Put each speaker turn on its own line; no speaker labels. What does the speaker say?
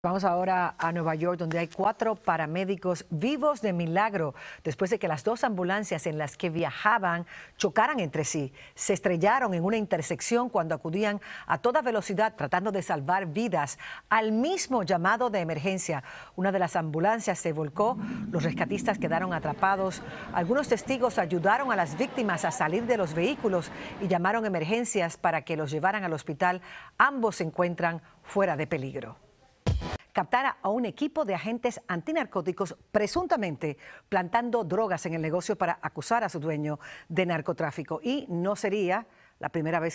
Vamos ahora a Nueva York, donde hay cuatro paramédicos vivos de milagro después de que las dos ambulancias en las que viajaban chocaran entre sí. Se estrellaron en una intersección cuando acudían a toda velocidad tratando de salvar vidas al mismo llamado de emergencia. Una de las ambulancias se volcó, los rescatistas quedaron atrapados, algunos testigos ayudaron a las víctimas a salir de los vehículos y llamaron emergencias para que los llevaran al hospital. Ambos se encuentran fuera de peligro captara a un equipo de agentes antinarcóticos presuntamente plantando drogas en el negocio para acusar a su dueño de narcotráfico. Y no sería la primera vez